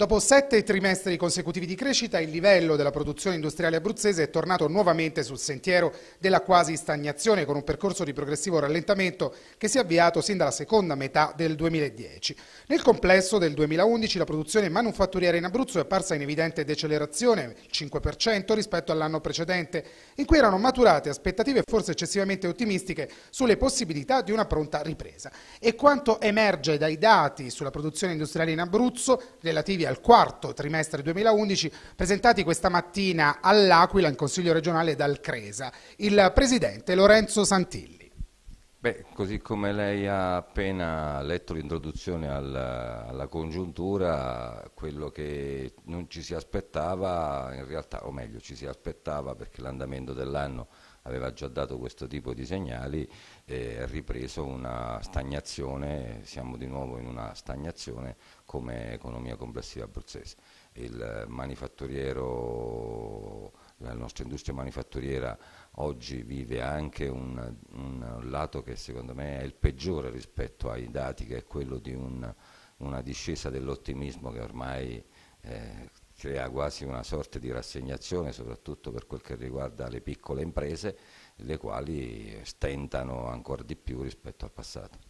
Dopo sette trimestri consecutivi di crescita, il livello della produzione industriale abruzzese è tornato nuovamente sul sentiero della quasi stagnazione, con un percorso di progressivo rallentamento che si è avviato sin dalla seconda metà del 2010. Nel complesso del 2011 la produzione manufatturiera in Abruzzo è apparsa in evidente decelerazione, 5% rispetto all'anno precedente, in cui erano maturate aspettative forse eccessivamente ottimistiche sulle possibilità di una pronta ripresa. E quanto emerge dai dati sulla produzione industriale in Abruzzo, relativi a al quarto trimestre 2011 presentati questa mattina all'Aquila in Consiglio regionale dal Cresa. Il presidente Lorenzo Santilli. Beh, così come lei ha appena letto l'introduzione alla, alla, congiuntura, quello che non ci si aspettava, in realtà, o meglio, ci si aspettava perché l'andamento dell'anno aveva già dato questo tipo di segnali, è ripreso una stagnazione, siamo di nuovo in una stagnazione come economia complessiva abruzzese. Il manifatturiero la nostra industria manifatturiera oggi vive anche un, un, lato che secondo me è il peggiore rispetto ai dati, che è quello di un, una discesa dell'ottimismo che ormai eh, crea quasi una sorta di rassegnazione, soprattutto per quel che riguarda le piccole imprese, le quali stentano ancora di più rispetto al passato.